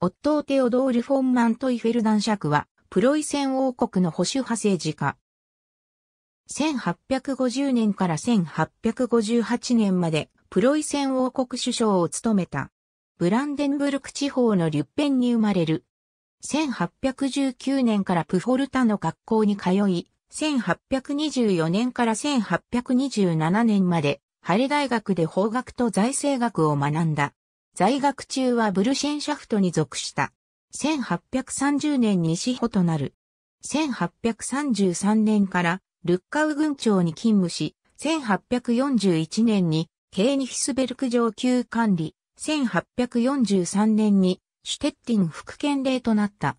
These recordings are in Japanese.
オットー・テオドール・フォン・マントイ・フェルダン爵は、プロイセン王国の保守派政治家。1850年から1858年まで、プロイセン王国首相を務めた。ブランデンブルク地方のリュッペンに生まれる。1819年からプフォルタの学校に通い、1824年から1827年まで、ハレ大学で法学と財政学を学んだ。在学中はブルシェンシャフトに属した。1830年に司法となる。1833年からルッカウ軍長に勤務し、1841年にケーニヒスベルク上級管理、1843年にシュテッティン副県令となった。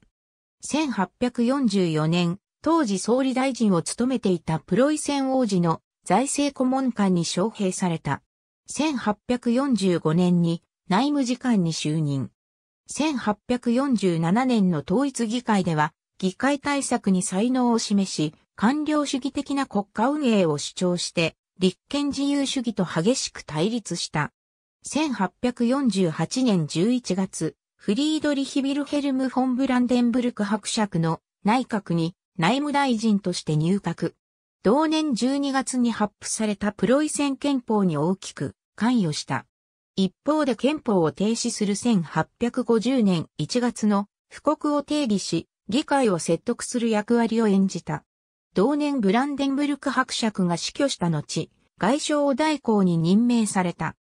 1844年、当時総理大臣を務めていたプロイセン王子の財政顧問官に招聘された。1845年に内務次官に就任。1847年の統一議会では、議会対策に才能を示し、官僚主義的な国家運営を主張して、立憲自由主義と激しく対立した。1848年11月、フリードリヒ・ビルヘルム・フォン・ブランデンブルク伯爵の内閣に内務大臣として入閣。同年12月に発布されたプロイセン憲法に大きく関与した。一方で憲法を停止する1850年1月の布告を定義し、議会を説得する役割を演じた。同年ブランデンブルク伯爵が死去した後、外相を代行に任命された。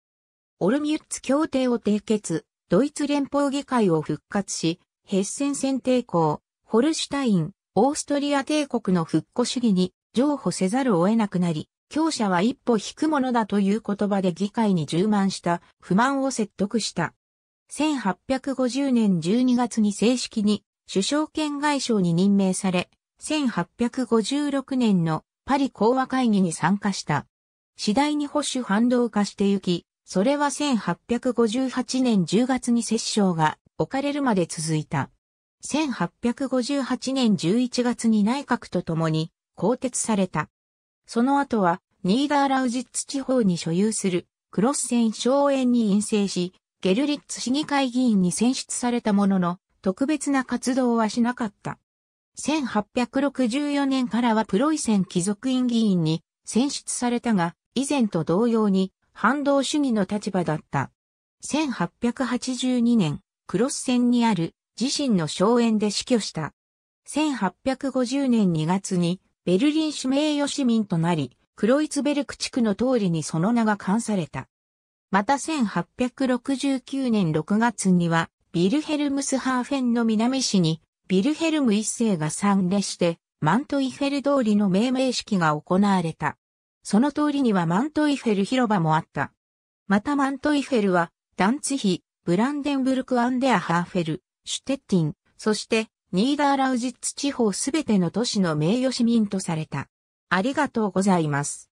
オルミュッツ協定を締結、ドイツ連邦議会を復活し、ヘッセン戦抵抗、ホルシュタイン、オーストリア帝国の復古主義に譲歩せざるを得なくなり、強者は一歩引くものだという言葉で議会に充満した不満を説得した。1850年12月に正式に首相兼外相に任命され、1856年のパリ講和会議に参加した。次第に保守反動化してゆき、それは1858年10月に摂政が置かれるまで続いた。1858年11月に内閣と共に更迭された。その後は、ニーダーラウジッツ地方に所有する、クロスン荘園に陰性し、ゲルリッツ市議会議員に選出されたものの、特別な活動はしなかった。1864年からはプロイセン貴族院議員に選出されたが、以前と同様に反動主義の立場だった。1882年、クロスンにある自身の荘園で死去した。1850年2月にベルリン市名誉市民となり、クロイツベルク地区の通りにその名が冠された。また1869年6月には、ビルヘルムスハーフェンの南市に、ビルヘルム一世が参列して、マントイフェル通りの命名式が行われた。その通りにはマントイフェル広場もあった。またマントイフェルは、ダンツヒ、ブランデンブルクアンデアハーフェル、シュテッティン、そしてニーダーラウジッツ地方すべての都市の名誉市民とされた。ありがとうございます。